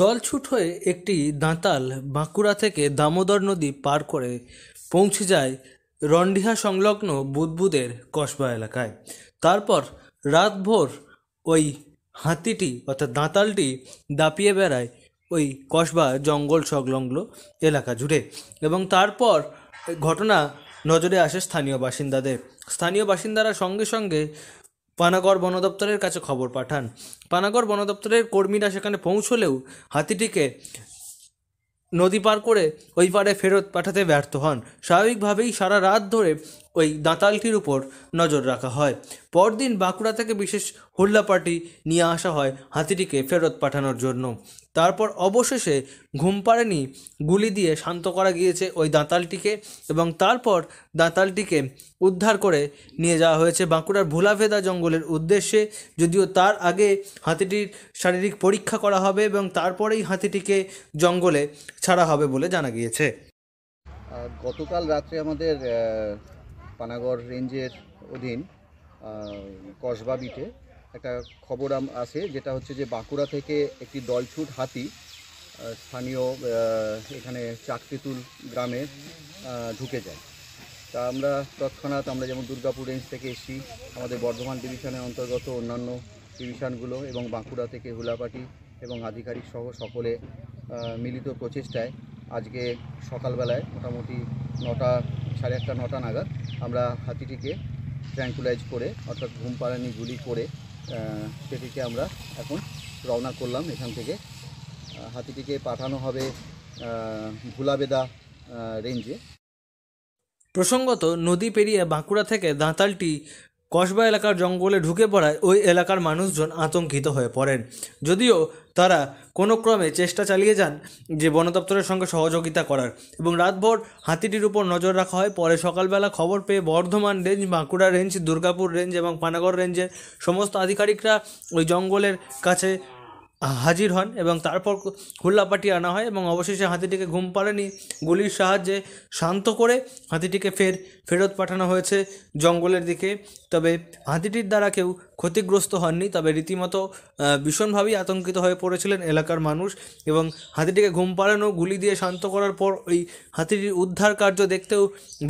দলছুট হয়ে একটি দাঁতাল বাঁকুড়া থেকে দামোদর নদী পার করে পৌঁছে যায় রন্ডিহা সংলগ্ন বুদবুদের কসবা এলাকায় তারপর রাতভোর ওই হাতিটি অর্থাৎ দাঁতালটি দাপিয়ে বেড়ায় ওই কসবা জঙ্গল সংলগ্ন এলাকা জুড়ে এবং তারপর ঘটনা নজরে আসে স্থানীয় বাসিন্দাদের স্থানীয় বাসিন্দারা সঙ্গে সঙ্গে পানাগড় বন দপ্তরের কাছে খবর পাঠান পানাগড় বন দপ্তরের কর্মীরা সেখানে পৌঁছলেও হাতিটিকে নদী পার করে ওই পারে ফেরত পাঠাতে ব্যর্থ হন স্বাভাবিকভাবেই সারা রাত ধরে ওই দাঁতালটির উপর নজর রাখা হয় পরদিন বাঁকুড়া থেকে বিশেষ হোল্লা পার্টি নিয়ে আসা হয় হাতিটিকে ফেরত পাঠানোর জন্য তারপর অবশেষে ঘুম পাড়েনি গুলি দিয়ে শান্ত করা গিয়েছে ওই দাঁতালটিকে এবং তারপর দাঁতালটিকে উদ্ধার করে নিয়ে যাওয়া হয়েছে বাঁকুড়ার ভোলাভেদা জঙ্গলের উদ্দেশ্যে যদিও তার আগে হাতিটির শারীরিক পরীক্ষা করা হবে এবং তারপরেই হাতিটিকে জঙ্গলে ছাড়া হবে বলে জানা গিয়েছে গতকাল রাত্রে আমাদের পানাগড় রেঞ্জের অধীন কসবা বিটে একটা খবর আছে যেটা হচ্ছে যে বাঁকুড়া থেকে একটি দলছুট হাতি স্থানীয় এখানে চাকতিতুল গ্রামে ঢুকে যায় তা আমরা তৎক্ষণাৎ আমরা যেমন দুর্গাপুর রেঞ্জ থেকে এসি আমাদের বর্ধমান ডিভিশনের অন্তর্গত অন্যান্য ডিভিশনগুলো এবং বাঁকুড়া থেকে হুলাপাটি এবং আধিকারিক সহ সকলে মিলিত প্রচেষ্টায় আজকে সকালবেলায় মোটামুটি নটা সাড়ে আটটা নটা নাগাদ আমরা হাতিটিকে ট্র্যাঙ্কুলাইজ করে অর্থাৎ ঘুম পাড়ানি গুলি করে সেটিকে আমরা এখন রওনা করলাম এখান থেকে হাতিটিকে পাঠানো হবে ভুলাবেদা রেঞ্জে প্রসঙ্গত নদী পেরিয়ে বাঁকুড়া থেকে দাঁতালটি কসবা এলাকার জঙ্গলে ঢুকে পড়ায় ওই এলাকার মানুষজন আতঙ্কিত হয়ে পড়েন যদিও তারা কোনো ক্রমে চেষ্টা চালিয়ে যান যে বন দপ্তরের সঙ্গে সহযোগিতা করার এবং রাতভর হাতিটির উপর নজর রাখা হয় পরে সকালবেলা খবর পেয়ে Bardhaman range Bankura range Durgapur range এবং পানাগড় রেঞ্জের সমস্ত আধিকারিকরা ওই জঙ্গলের কাছে হাজির হন এবং তারপর হুল্লাপাটি আনা হয় এবং অবশেষে হাতিটিকে ঘুম পাড়েনি গুলির সাহায্যে শান্ত করে হাতিটিকে ফের ফেরত পাঠানো হয়েছে জঙ্গলের দিকে তবে হাতিটির দ্বারা কেউ ক্ষতিগ্রস্ত হননি তবে রীতিমতো ভীষণভাবেই আতঙ্কিত হয়ে পড়েছিলেন এলাকার মানুষ এবং হাতিটিকে ঘুম পাড়ানো গুলি দিয়ে শান্ত করার পর ওই হাতিটির উদ্ধার কার্য দেখতেও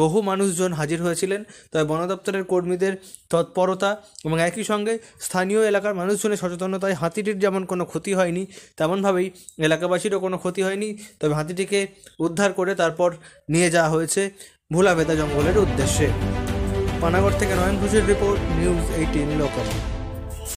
বহু মানুষজন হাজির হয়েছিলেন তবে বন দপ্তরের কর্মীদের তৎপরতা এবং একই সঙ্গে স্থানীয় এলাকার মানুষজনের সচেতনতায় হাতিটির যেমন কোনো ক্ষতি হয়নি তেমনভাবেই এলাকাবাসীরও কোনো ক্ষতি হয়নি তবে হাতিটিকে উদ্ধার করে তারপর নিয়ে যাওয়া হয়েছে ভোলাভেদা জঙ্গলের উদ্দেশ্যে পানাগড় থেকে নয়ন ঘোষের রিপোর্ট নিউজ এইটিন লোকাল